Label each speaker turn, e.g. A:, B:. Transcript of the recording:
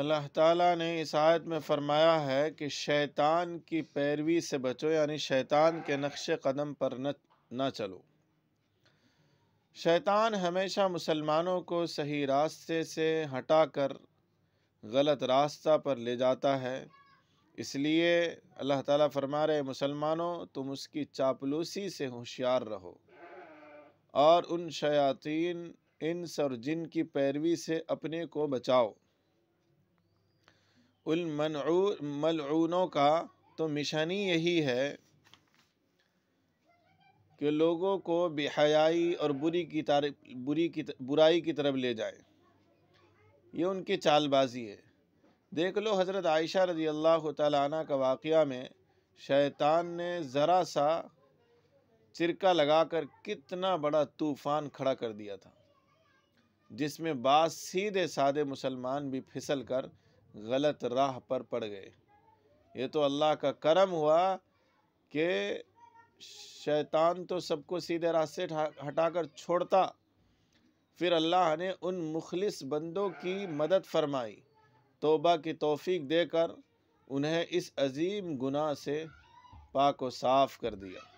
A: अल्लाह ताला ने इस आयत में फ़रमाया है कि शैतान की पैरवी से बचो यानी शैतान के नक्श कदम पर न न चलो शैतान हमेशा मुसलमानों को सही रास्ते से हटाकर गलत रास्ता पर ले जाता है इसलिए अल्लाह ताला फरमा रहे मुसलमानों तुम उसकी चापलूसी से होशियार रहो और उन शयातीन इंस और जिन की पैरवी से अपने को बचाओ उल मलूनों का तो मिशन ही यही है कि लोगों को बेहयाई और बुरी की तारी बुरी की बुराई की तरफ ले जाए ये उनकी चालबाजी है देख लो हज़रत आयशा रजी अल्लाह तना का वाक़ में शैतान ने ज़रा सा चिरका लगाकर कितना बड़ा तूफ़ान खड़ा कर दिया था जिसमें बाद सीधे साधे मुसलमान भी फिसल कर गलत राह पर पड़ गए ये तो अल्लाह का करम हुआ कि शैतान तो सबको सीधे रास्ते हटाकर छोड़ता फिर अल्लाह ने उन मुखलिस बंदों की मदद फरमाई तोबा की तौफीक देकर उन्हें इस अजीम गुनाह से पाक व साफ़ कर दिया